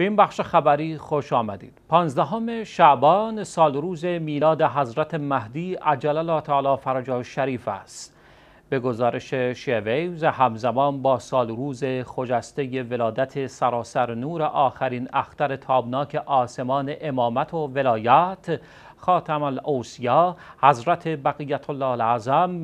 به این بخش خبری خوش آمدید. پانزدهم شعبان سال روز میلاد حضرت مهدی عجل الله تعالی فرجا شریف است. به گزارش شیویوز همزمان با سال روز خجسته ولادت سراسر نور آخرین اختر تابناک آسمان امامت و ولایت خاتم الاوسیا حضرت بقیت الله العظم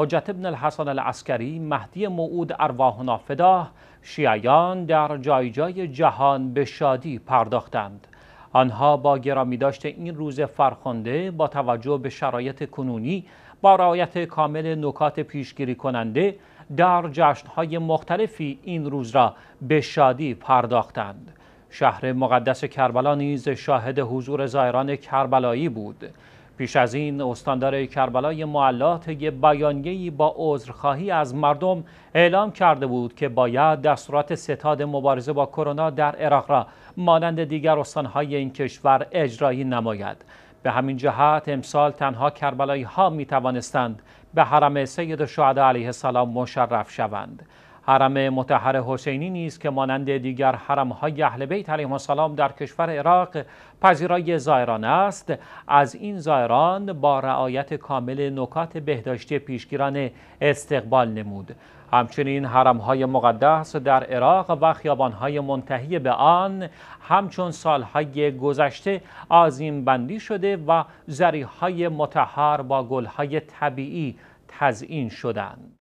حجت ابن الحسن العسکری مهدی موعود ارواحنا نافدا شیعیان در جای جای جهان به شادی پرداختند آنها با گرامی داشت این روز فرخنده با توجه به شرایط کنونی با رعایت کامل نکات پیشگیری کننده در جشنهای مختلفی این روز را به شادی پرداختند شهر مقدس کربلا نیز شاهد حضور زائران کربلایی بود پیش از این استاندار کربلای معلات یه بیانیه‌ای با عذرخواهی از مردم اعلام کرده بود که باید دستورات ستاد مبارزه با کرونا در عراق را مانند دیگر استانهای این کشور اجرایی نماید به همین جهت امسال تنها کربلایی ها می توانستند به حرم سید شهدا علیه السلام مشرف شوند حرم متحر حسینی نیز که مانند دیگر حرم های اهل بیت علیهم السلام در کشور عراق پذیرای زایران است از این زایران با رعایت کامل نکات بهداشتی پیشگیران استقبال نمود همچنین حرم های مقدس در عراق و خیابان های منتهی به آن همچون های گذشته آزیم بندی شده و زریح های متحر با گل های طبیعی تزئین شدند